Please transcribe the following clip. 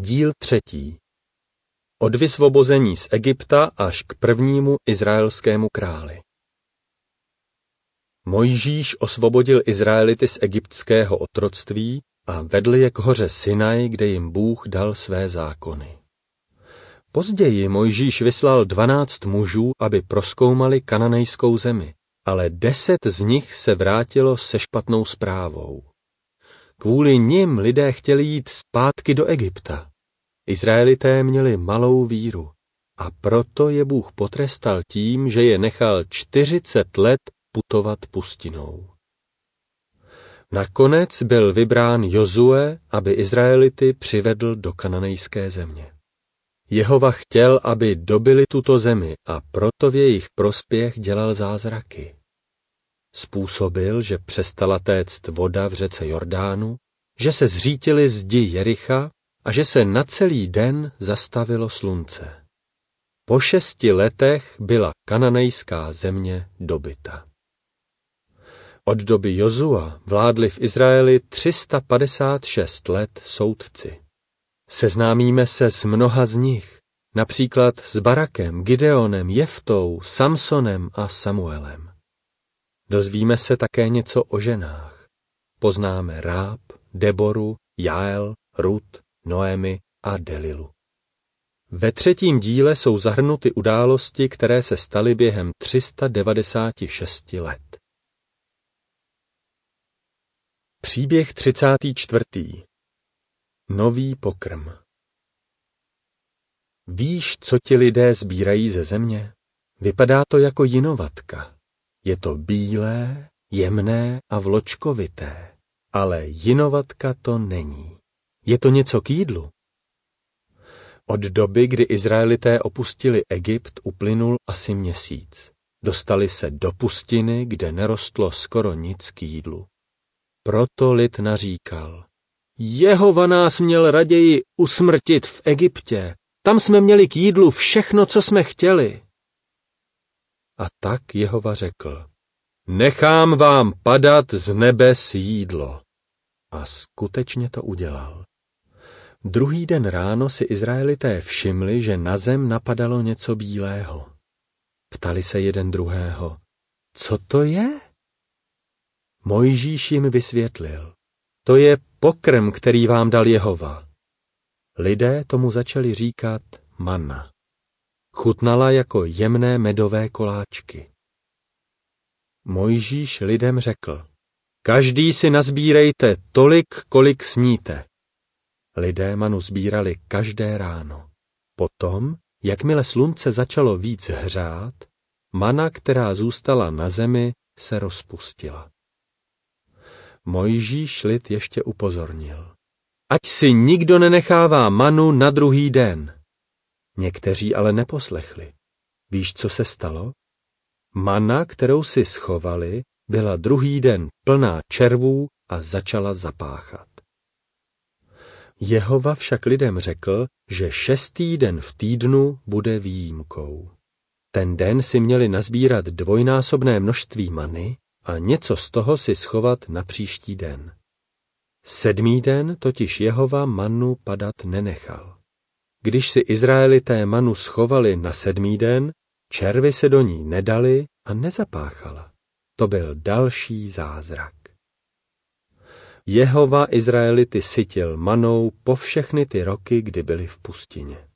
Díl třetí. Od vysvobození z Egypta až k prvnímu izraelskému králi. Mojžíš osvobodil Izraelity z egyptského otroctví a vedl je k hoře Sinaj, kde jim Bůh dal své zákony. Později Mojžíš vyslal dvanáct mužů, aby proskoumali kananejskou zemi, ale deset z nich se vrátilo se špatnou zprávou. Kvůli nim lidé chtěli jít zpátky do Egypta. Izraelité měli malou víru a proto je Bůh potrestal tím, že je nechal 40 let putovat pustinou. Nakonec byl vybrán Jozue, aby Izraelity přivedl do kananejské země. Jehova chtěl, aby dobili tuto zemi a proto v jejich prospěch dělal zázraky způsobil, že přestala téct voda v řece Jordánu, že se zřítili zdi Jericha a že se na celý den zastavilo slunce. Po šesti letech byla kananejská země dobyta. Od doby Jozua vládli v Izraeli 356 let soudci. Seznámíme se s mnoha z nich, například s Barakem, Gideonem, Jeftou, Samsonem a Samuelem. Dozvíme se také něco o ženách. Poznáme Ráb, Deboru, Jael, Rut, Noemi a Delilu. Ve třetím díle jsou zahrnuty události, které se staly během 396 let. Příběh 34. Nový pokrm Víš, co ti lidé sbírají ze země? Vypadá to jako jinovatka. Je to bílé, jemné a vločkovité, ale jinovatka to není. Je to něco k jídlu. Od doby, kdy Izraelité opustili Egypt, uplynul asi měsíc. Dostali se do pustiny, kde nerostlo skoro nic k jídlu. Proto lid naříkal. Jehova nás měl raději usmrtit v Egyptě. Tam jsme měli k jídlu všechno, co jsme chtěli. A tak Jehova řekl, nechám vám padat z nebes jídlo. A skutečně to udělal. Druhý den ráno si Izraelité všimli, že na zem napadalo něco bílého. Ptali se jeden druhého, co to je? Mojžíš jim vysvětlil, to je pokrm, který vám dal Jehova. Lidé tomu začali říkat mana. Chutnala jako jemné medové koláčky. Mojžíš lidem řekl, každý si nazbírejte tolik, kolik sníte. Lidé manu sbírali každé ráno. Potom, jakmile slunce začalo víc hřát, mana, která zůstala na zemi, se rozpustila. Mojžíš lid ještě upozornil. Ať si nikdo nenechává manu na druhý den. Někteří ale neposlechli. Víš, co se stalo? Mana, kterou si schovali, byla druhý den plná červů a začala zapáchat. Jehova však lidem řekl, že šestý den v týdnu bude výjimkou. Ten den si měli nazbírat dvojnásobné množství many a něco z toho si schovat na příští den. Sedmý den totiž Jehova manu padat nenechal. Když si Izraelité manu schovali na sedmý den, červy se do ní nedali a nezapáchala. To byl další zázrak. Jehova Izraelity sytil manou po všechny ty roky, kdy byli v pustině.